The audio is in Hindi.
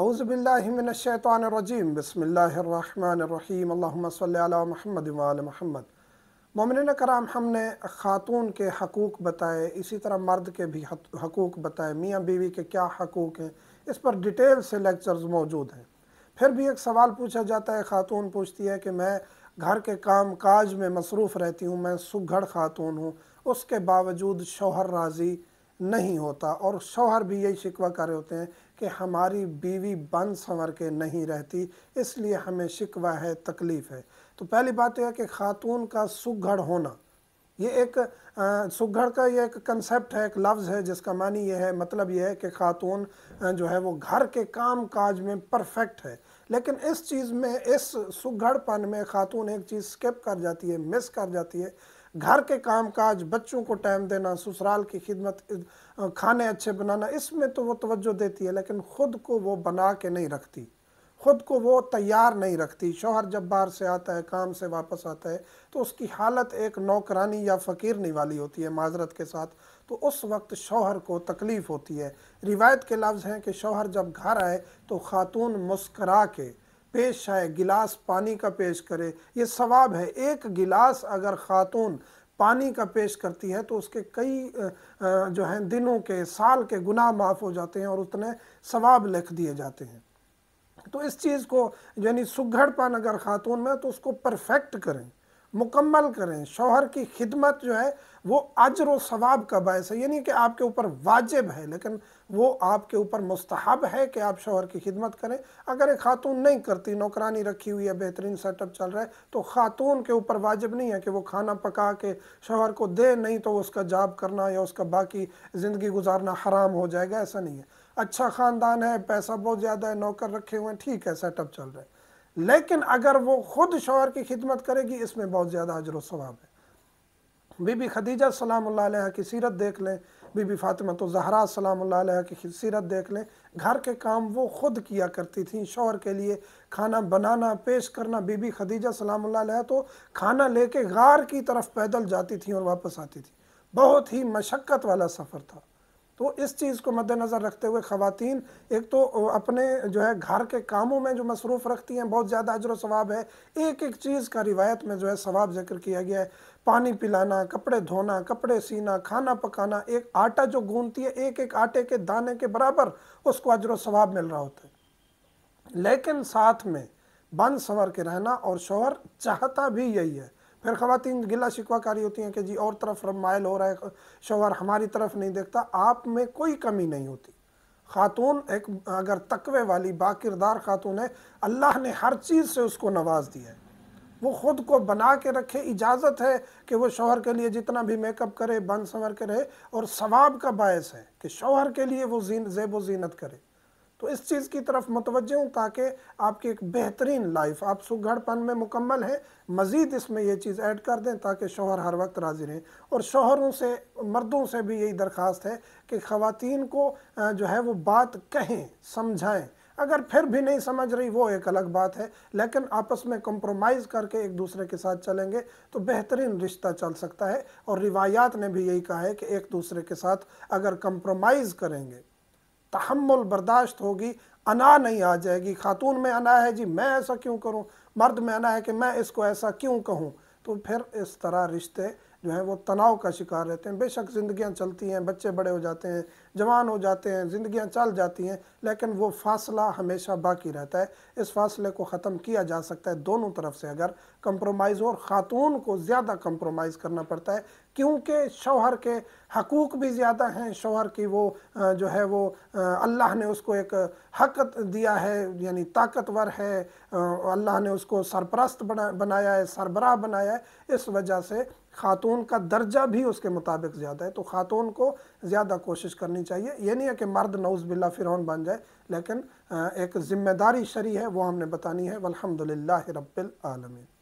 अज़बिल्लाशैतरजीम बसमीम महमद वाल महमद ममिन कराम हमने ख़ातून के हकूक़ बताए इसी तरह मर्द के भी हकूक़ बताए मियाँ बीवी के क्या हकूक़ हैं इस पर डिटेल से लेक्चर्स मौजूद हैं फिर भी एक सवाल पूछा जाता है ख़ातून पूछती है कि मैं घर के काम काज में मसरूफ़ रहती हूँ मैं सुघड़ ख़ातून हूँ उसके बावजूद शोहर राज़ी नहीं होता और शौहर भी यही शिकवा कर रहे होते हैं कि हमारी बीवी बन संवर के नहीं रहती इसलिए हमें शिकवा है तकलीफ़ है तो पहली बात तो यह है कि ख़ातून का सुघड़ होना ये एक सुघड़ का ये एक कंसेप्ट है एक लफ्ज़ है जिसका मानी ये है मतलब ये है कि खातून जो है वो घर के काम काज में परफेक्ट है लेकिन इस चीज़ में इस सुगढ़पन में खातून एक चीज़ स्किप कर जाती है मिस कर जाती है घर के काम काज बच्चों को टाइम देना ससुराल की खिदमत खाने अच्छे बनाना इसमें तो वो तवज्जो देती है लेकिन ख़ुद को वो बना के नहीं रखती ख़ुद को वो तैयार नहीं रखती शोहर जब बाहर से आता है काम से वापस आता है तो उसकी हालत एक नौकरानी या फ़कीरनी वाली होती है माजरत के साथ तो उस वक्त शोहर को तकलीफ़ होती है रिवायत के लफ्ज़ हैं कि शोहर जब घर आए तो ख़ातून मुस्करा के पेश आए गिलास पानी का पेश करे ये सवाब है एक गिलास अगर ख़ातून पानी का पेश करती है तो उसके कई जो हैं दिनों के साल के गुनाह माफ़ हो जाते हैं और उतने सवाब लिख दिए जाते हैं तो इस चीज़ को यानी सुघड़पन अगर ख़ातून में तो उसको परफेक्ट करें मुकम्मल करें शोहर की खिदमत जो है वो अजर व सवाब का बायस है यानी कि आपके ऊपर वाजिब है लेकिन वो आपके ऊपर मुस्तहब है कि आप शोहर की खिदमत करें अगर एक खातून नहीं करती नौकरानी रखी हुई है बेहतरीन सेटअप चल रहा है तो खातून के ऊपर वाजिब नहीं है कि वो खाना पका के शोहर को दे नहीं तो उसका जाब करना या उसका बाकी ज़िंदगी गुजारना हराम हो जाएगा ऐसा नहीं है अच्छा ख़ानदान है पैसा बहुत ज़्यादा है नौकर रखे हुए हैं ठीक है सेटअप चल रहा है लेकिन अगर वो खुद शोहर की खिदमत करेगी इसमें बहुत ज़्यादा अजर वाब है बीबी खदीजा सलाम की सीरत देख लें बीबी फातिमा तो जहरा सलाम की सीरत देख लें घर के काम वो खुद किया करती थी शोहर के लिए खाना बनाना पेश करना बीबी खदीजा सलाम तो खाना लेके गार की तरफ पैदल जाती थी और वापस आती थी बहुत ही मशक्क़त वाला सफ़र था तो इस चीज़ को मद्देनज़र रखते हुए ख़वातीन एक तो अपने जो है घर के कामों में जो मसरूफ़ रखती हैं बहुत ज़्यादा अजर सवाब है एक एक चीज़ का रिवायत में जो है स्वाब जिक्र किया गया है पानी पिलाना कपड़े धोना कपड़े सीना खाना पकाना एक आटा जो गूंदती है एक एक आटे के दाने के बराबर उसको अजर सवाब मिल रहा होता है लेकिन साथ में बन संवर के रहना और शोहर चाहता भी यही है फिर खातन गिला शिकवा कारी होती हैं कि जी और तरफ मायल हो रहा है शोहर हमारी तरफ नहीं देखता आप में कोई कमी नहीं होती खातून एक अगर तकवे वाली बाकिरदार खातून है अल्लाह ने हर चीज़ से उसको नवाज दिया है वो ख़ुद को बना के रखे इजाज़त है कि वो शोहर के लिए जितना भी मेकअप करे बन संवर के रहे और सवाब का बायस है कि शोहर के लिए वो जीन जेब व जीनत करे तो इस चीज़ की तरफ मतवज हूँ ताकि आपकी एक बेहतरीन लाइफ आप सुगढ़पन में मुकम्मल हैं मज़ीद इसमें यह चीज़ ऐड कर दें ताकि शोहर हर वक्त राज़ी रहें और शोहरों से मर्दों से भी यही दरख्वास्त है कि ख़वान को जो है वो बात कहें समझाएँ अगर फिर भी नहीं समझ रही वो एक अलग बात है लेकिन आपस में कंप्रोमाइज़ करके एक दूसरे के साथ चलेंगे तो बेहतरीन रिश्ता चल सकता है और रिवायात ने भी यही कहा है कि एक दूसरे के साथ अगर कंप्रोमाइज़ करेंगे तहमुल बर्दाश्त होगी अना नहीं आ जाएगी खातून में अना है जी मैं ऐसा क्यों करूँ मर्द में अना है कि मैं इसको ऐसा क्यों कहूँ तो फिर इस तरह रिश्ते जो है वो तनाव का शिकार रहते हैं बेशक ज़िंदियाँ चलती हैं बच्चे बड़े हो जाते हैं जवान हो जाते हैं ज़िंदियाँ चल जाती हैं लेकिन वो फासला हमेशा बाकी रहता है इस फासले को ख़त्म किया जा सकता है दोनों तरफ से अगर कंप्रोमाइज़ और ख़ातून को ज़्यादा कंप्रोमाइज़ करना पड़ता है क्योंकि शौहर के हकूक़ भी ज़्यादा हैं शोहर की वो जो है वो अल्लाह ने उसको एक हक दिया है यानी ताकतवर है अल्लाह ने उसको सरपरस्त बना बनाया है सरबराह बनाया है इस वजह से खातून का दर्जा भी उसके मुताबिक ज़्यादा है तो खातून को ज़्यादा कोशिश करनी चाहिए यह नहीं है कि मर्द नौज बिल्ला फ़िरौन बन जाए लेकिन एक ज़िम्मेदारी शरी है वो हमने बतानी है वलहमदिल्ला रबालमीन